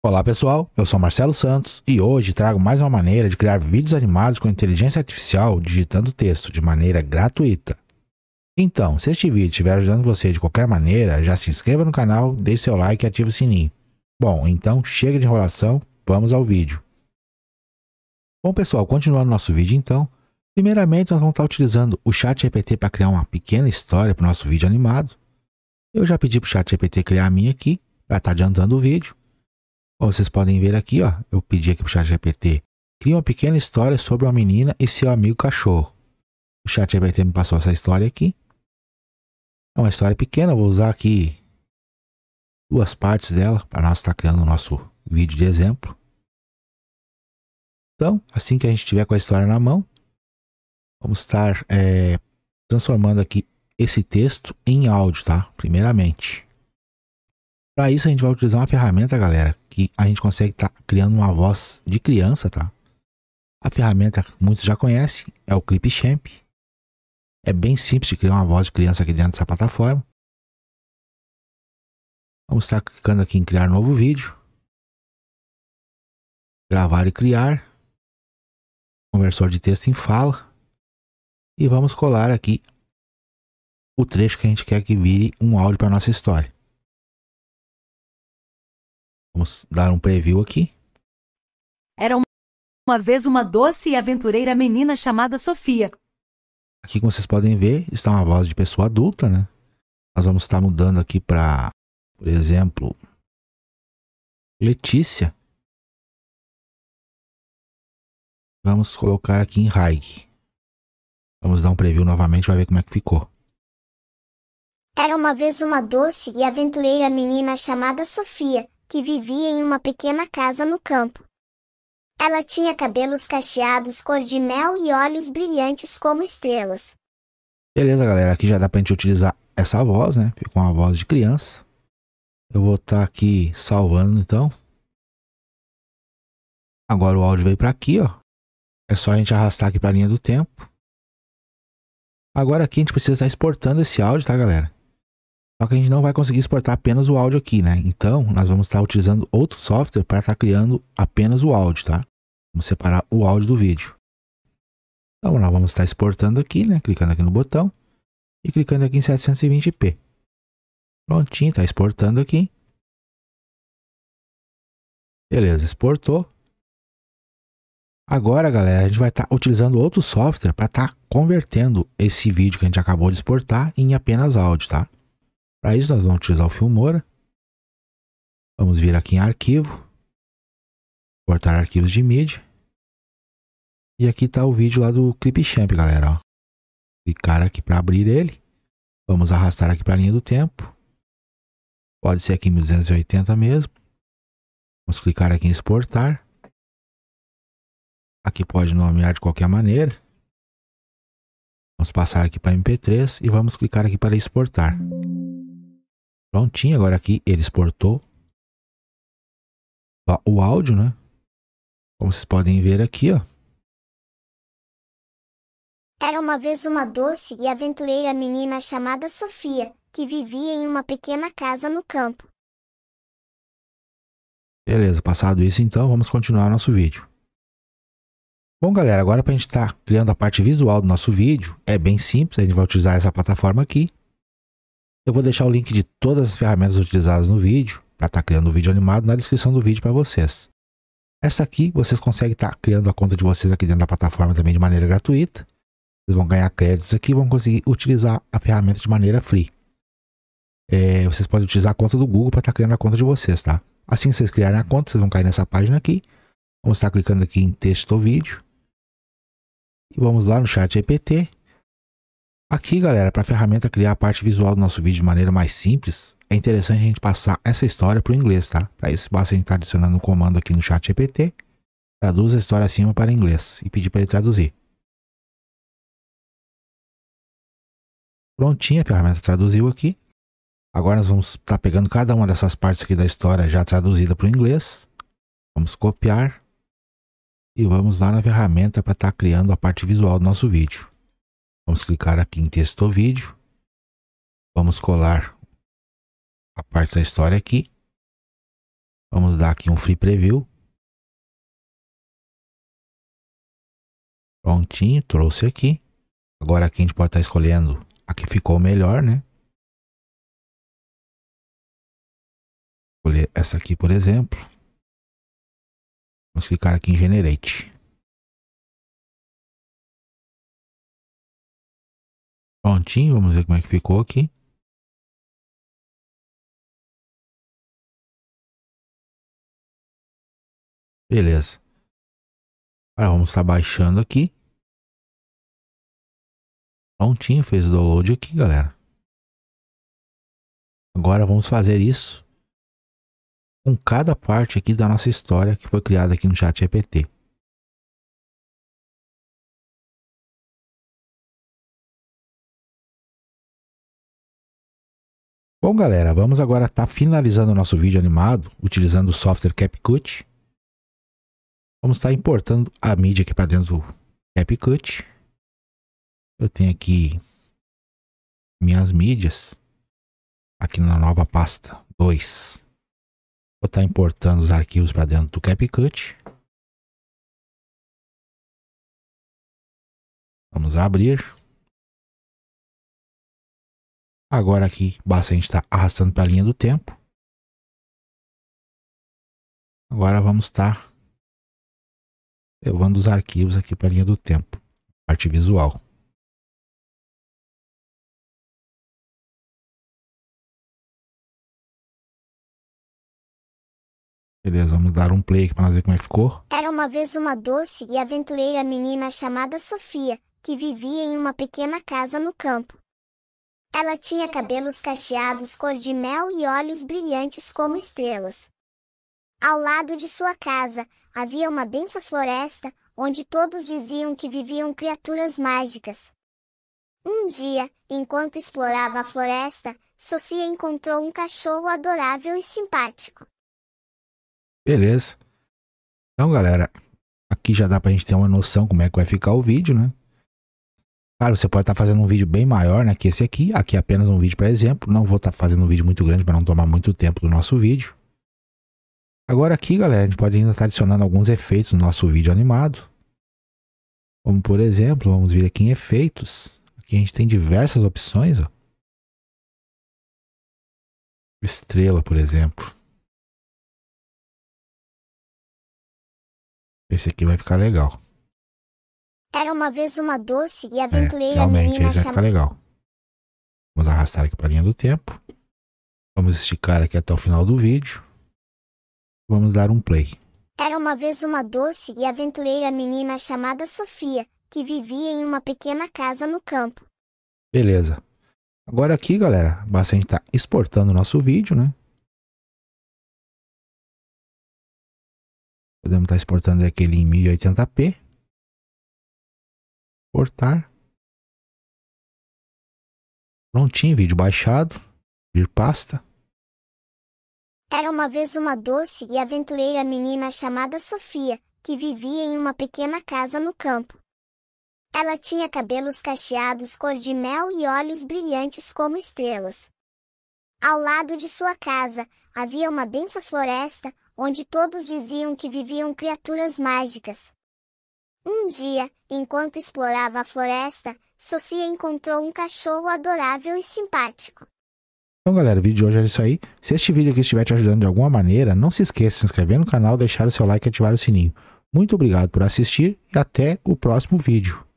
Olá pessoal, eu sou Marcelo Santos e hoje trago mais uma maneira de criar vídeos animados com inteligência artificial digitando texto de maneira gratuita. Então, se este vídeo estiver ajudando você de qualquer maneira, já se inscreva no canal, deixe seu like e ative o sininho. Bom, então chega de enrolação, vamos ao vídeo. Bom pessoal, continuando nosso vídeo então, primeiramente nós vamos estar utilizando o chat GPT para criar uma pequena história para o nosso vídeo animado. Eu já pedi para o chat GPT criar a minha aqui, para estar adiantando o vídeo. Como vocês podem ver aqui, ó, eu pedi aqui para o chat GPT, cria uma pequena história sobre uma menina e seu amigo cachorro. O chat GPT me passou essa história aqui. É uma história pequena, vou usar aqui duas partes dela para nós estar tá criando o nosso vídeo de exemplo. Então, assim que a gente tiver com a história na mão, vamos estar é, transformando aqui esse texto em áudio, tá? Primeiramente. Para isso a gente vai utilizar uma ferramenta, galera, que a gente consegue estar tá criando uma voz de criança, tá? A ferramenta muitos já conhecem, é o Clipchamp. É bem simples de criar uma voz de criança aqui dentro dessa plataforma. Vamos estar clicando aqui em criar novo vídeo. Gravar e criar. Conversor de texto em fala. E vamos colar aqui o trecho que a gente quer que vire um áudio para nossa história. Vamos dar um preview aqui. Era uma vez uma doce e aventureira menina chamada Sofia. Aqui, como vocês podem ver, está uma voz de pessoa adulta, né? Nós vamos estar mudando aqui para, por exemplo, Letícia. Vamos colocar aqui em Haig. Vamos dar um preview novamente, vai ver como é que ficou. Era uma vez uma doce e aventureira menina chamada Sofia que vivia em uma pequena casa no campo. Ela tinha cabelos cacheados cor de mel e olhos brilhantes como estrelas. Beleza, galera. Aqui já dá pra gente utilizar essa voz, né? Ficou uma voz de criança. Eu vou estar tá aqui salvando, então. Agora o áudio veio para aqui, ó. É só a gente arrastar aqui para a linha do tempo. Agora aqui a gente precisa estar tá exportando esse áudio, tá, galera? Só que a gente não vai conseguir exportar apenas o áudio aqui, né? Então, nós vamos estar utilizando outro software para estar criando apenas o áudio, tá? Vamos separar o áudio do vídeo. Então, nós vamos estar exportando aqui, né? Clicando aqui no botão e clicando aqui em 720p. Prontinho, está exportando aqui. Beleza, exportou. Agora, galera, a gente vai estar tá utilizando outro software para estar tá convertendo esse vídeo que a gente acabou de exportar em apenas áudio, tá? Para isso, nós vamos utilizar o Filmora. Vamos vir aqui em arquivo, cortar arquivos de mídia. E aqui está o vídeo lá do Clipchamp, galera. Ó. Clicar aqui para abrir ele. Vamos arrastar aqui para a linha do tempo. Pode ser aqui em 1280 mesmo. Vamos clicar aqui em exportar. Aqui pode nomear de qualquer maneira. Vamos passar aqui para MP3 e vamos clicar aqui para exportar. Prontinho, agora aqui ele exportou o áudio, né? Como vocês podem ver aqui, ó. Era uma vez uma doce e aventureira menina chamada Sofia, que vivia em uma pequena casa no campo. Beleza, passado isso então, vamos continuar nosso vídeo. Bom galera, agora para a gente estar tá criando a parte visual do nosso vídeo, é bem simples, a gente vai utilizar essa plataforma aqui, eu vou deixar o link de todas as ferramentas utilizadas no vídeo, para estar tá criando o um vídeo animado, na descrição do vídeo para vocês. Essa aqui vocês conseguem estar tá criando a conta de vocês aqui dentro da plataforma também de maneira gratuita. Vocês vão ganhar créditos aqui e vão conseguir utilizar a ferramenta de maneira free. É, vocês podem utilizar a conta do Google para estar tá criando a conta de vocês, tá? Assim que vocês criarem a conta, vocês vão cair nessa página aqui. Vamos estar clicando aqui em texto ou vídeo. E vamos lá no chat GPT Aqui, galera, para a ferramenta criar a parte visual do nosso vídeo de maneira mais simples, é interessante a gente passar essa história para o inglês, tá? Para isso, basta a gente estar tá adicionando um comando aqui no chat GPT, traduz a história acima para inglês e pedir para ele traduzir. Prontinha, a ferramenta traduziu aqui. Agora nós vamos estar tá pegando cada uma dessas partes aqui da história já traduzida para o inglês. Vamos copiar e vamos lá na ferramenta para estar tá criando a parte visual do nosso vídeo. Vamos clicar aqui em texto ou vídeo. Vamos colar a parte da história aqui. Vamos dar aqui um free preview. Prontinho, trouxe aqui. Agora aqui a gente pode estar tá escolhendo a que ficou melhor, né? escolher essa aqui, por exemplo. Vamos clicar aqui em Generate. Prontinho, vamos ver como é que ficou aqui. Beleza. Agora vamos estar tá baixando aqui. Prontinho, fez o download aqui, galera. Agora vamos fazer isso com cada parte aqui da nossa história que foi criada aqui no chat GPT. Bom, galera, vamos agora estar tá finalizando o nosso vídeo animado utilizando o software CapCut. Vamos estar tá importando a mídia aqui para dentro do CapCut. Eu tenho aqui minhas mídias aqui na nova pasta 2. Vou estar tá importando os arquivos para dentro do CapCut. Vamos abrir. Agora aqui basta a gente estar tá arrastando para a linha do tempo. Agora vamos estar tá levando os arquivos aqui para a linha do tempo, parte visual. Beleza, vamos dar um play aqui para nós ver como é que ficou. Era uma vez uma doce e aventureira menina chamada Sofia, que vivia em uma pequena casa no campo. Ela tinha cabelos cacheados cor de mel e olhos brilhantes como estrelas. Ao lado de sua casa, havia uma densa floresta, onde todos diziam que viviam criaturas mágicas. Um dia, enquanto explorava a floresta, Sofia encontrou um cachorro adorável e simpático. Beleza. Então, galera, aqui já dá pra gente ter uma noção como é que vai ficar o vídeo, né? Claro, você pode estar tá fazendo um vídeo bem maior né, que esse aqui. Aqui é apenas um vídeo para exemplo. Não vou estar tá fazendo um vídeo muito grande para não tomar muito tempo do nosso vídeo. Agora aqui, galera, a gente pode ainda estar tá adicionando alguns efeitos no nosso vídeo animado. Como por exemplo, vamos vir aqui em efeitos. Aqui a gente tem diversas opções. Ó. Estrela, por exemplo. Esse aqui vai ficar legal. Era uma vez uma doce e aventureira é, realmente, menina chamada chama... legal. Vamos arrastar aqui para a linha do tempo. Vamos esticar aqui até o final do vídeo. Vamos dar um play. Era uma vez uma doce e aventureira menina chamada Sofia, que vivia em uma pequena casa no campo. Beleza. Agora aqui, galera, basta a gente estar tá exportando o nosso vídeo, né? Podemos estar tá exportando aquele em 1080p. Cortar. Prontinho, vídeo baixado. Vir pasta. Era uma vez uma doce e aventureira menina chamada Sofia, que vivia em uma pequena casa no campo. Ela tinha cabelos cacheados cor de mel e olhos brilhantes como estrelas. Ao lado de sua casa, havia uma densa floresta, onde todos diziam que viviam criaturas mágicas, um dia, enquanto explorava a floresta, Sofia encontrou um cachorro adorável e simpático. Então, galera, o vídeo de hoje era isso aí. Se este vídeo aqui estiver te ajudando de alguma maneira, não se esqueça de se inscrever no canal, deixar o seu like e ativar o sininho. Muito obrigado por assistir e até o próximo vídeo.